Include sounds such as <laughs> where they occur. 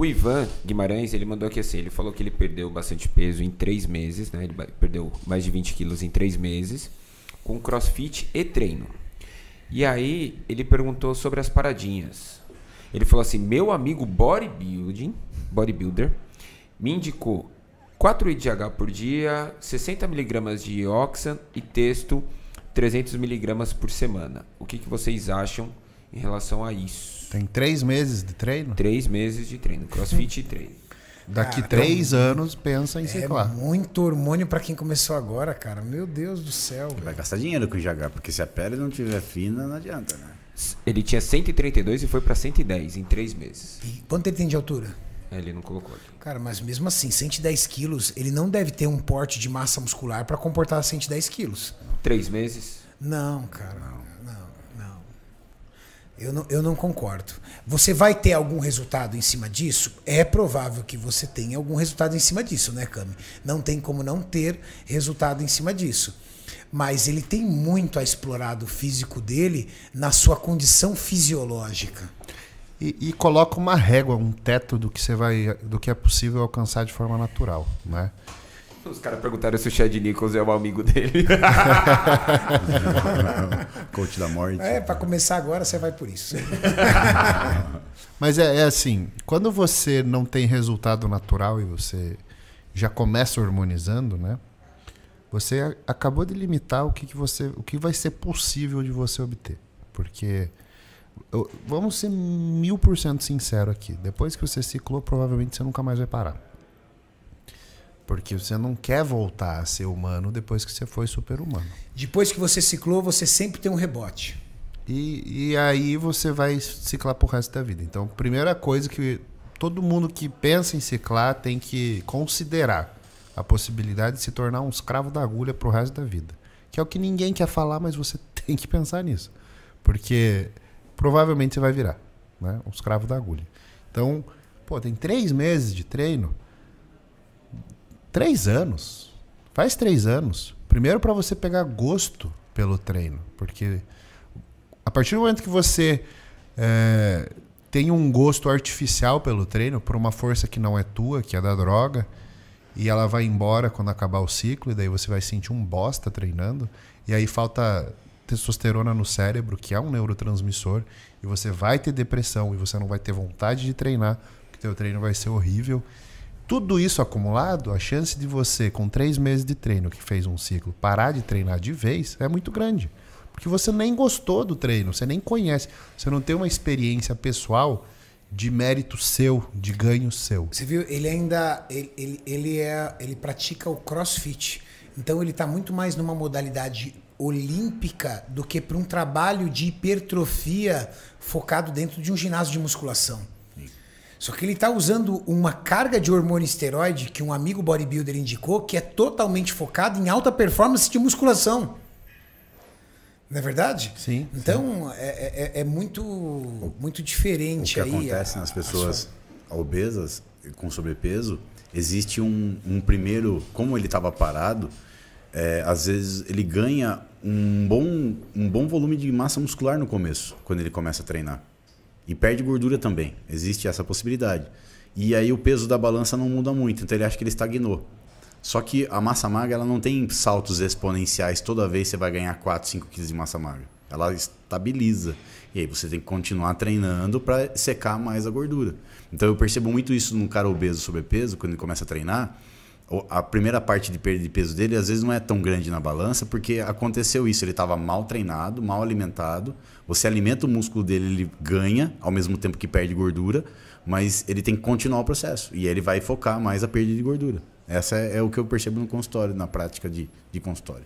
O Ivan Guimarães, ele mandou aqui assim, ele falou que ele perdeu bastante peso em três meses, né? Ele perdeu mais de 20 quilos em três meses, com crossfit e treino. E aí, ele perguntou sobre as paradinhas. Ele falou assim, meu amigo bodybuilding, bodybuilder, me indicou 4 IDH por dia, 60 miligramas de oxan e texto 300 miligramas por semana. O que, que vocês acham em relação a isso. Tem três meses de treino? Três meses de treino, crossfit e treino. Daqui cara, ah, três então, anos, pensa em é ciclar. muito hormônio para quem começou agora, cara. Meu Deus do céu. Vai gastar dinheiro com o GH, porque se a pele não tiver fina, não adianta, né? Ele tinha 132 e foi para 110 em três meses. E quanto ele tem de altura? É, ele não colocou aqui. Cara, mas mesmo assim, 110 quilos, ele não deve ter um porte de massa muscular para comportar 110 quilos. Três meses? Não, cara. Não. Eu não, eu não concordo. Você vai ter algum resultado em cima disso? É provável que você tenha algum resultado em cima disso, né, Cami? Não tem como não ter resultado em cima disso. Mas ele tem muito a explorar do físico dele na sua condição fisiológica. E, e, coloca uma régua, um teto do que você vai, do que é possível alcançar de forma natural, né? Os caras perguntaram se o Chad Nichols é o amigo dele. <laughs> Coach da morte. É, para começar agora você vai por isso. <laughs> Mas é, é, assim, quando você não tem resultado natural e você já começa hormonizando, né? Você acabou de limitar o que, que você, o que vai ser possível de você obter, porque eu, vamos ser mil por cento sincero aqui. Depois que você ciclou, provavelmente você nunca mais vai parar. Porque você não quer voltar a ser humano depois que você foi super-humano. Depois que você ciclou, você sempre tem um rebote. E, e aí você vai ciclar pro resto da vida. Então, primeira coisa que todo mundo que pensa em ciclar tem que considerar a possibilidade de se tornar um escravo da agulha pro resto da vida. Que é o que ninguém quer falar, mas você <laughs> tem que pensar nisso. Porque provavelmente você vai virar né? um escravo da agulha. Então, pô, tem três meses de treino Três anos. Faz três anos. Primeiro para você pegar gosto pelo treino, porque a partir do momento que você é, tem um gosto artificial pelo treino, por uma força que não é tua, que é da droga, e ela vai embora quando acabar o ciclo, e daí você vai sentir um bosta treinando, e aí falta testosterona no cérebro, que é um neurotransmissor, e você vai ter depressão, e você não vai ter vontade de treinar, porque teu treino vai ser horrível, tudo isso acumulado, a chance de você, com três meses de treino que fez um ciclo, parar de treinar de vez é muito grande. Porque você nem gostou do treino, você nem conhece, você não tem uma experiência pessoal de mérito seu, de ganho seu. Você viu, ele ainda ele, ele, ele é ele pratica o CrossFit. Então ele está muito mais numa modalidade olímpica do que para um trabalho de hipertrofia focado dentro de um ginásio de musculação. Só que ele está usando uma carga de hormônio esteroide que um amigo bodybuilder indicou que é totalmente focado em alta performance de musculação. Não é verdade? Sim. Então sim. É, é, é, é muito, muito diferente. O que aí acontece a, nas pessoas sua... obesas com sobrepeso, existe um, um primeiro, como ele estava parado, é, às vezes ele ganha um bom, um bom volume de massa muscular no começo, quando ele começa a treinar. E perde gordura também. Existe essa possibilidade. E aí o peso da balança não muda muito, então ele acha que ele estagnou. Só que a massa magra ela não tem saltos exponenciais toda vez você vai ganhar 4, 5 quilos de massa magra. Ela estabiliza. E aí você tem que continuar treinando para secar mais a gordura. Então eu percebo muito isso num cara obeso sobrepeso, quando ele começa a treinar a primeira parte de perda de peso dele às vezes não é tão grande na balança, porque aconteceu isso, ele estava mal treinado, mal alimentado. Você alimenta o músculo dele, ele ganha, ao mesmo tempo que perde gordura, mas ele tem que continuar o processo. E aí ele vai focar mais a perda de gordura. Essa é, é o que eu percebo no consultório, na prática de, de consultório.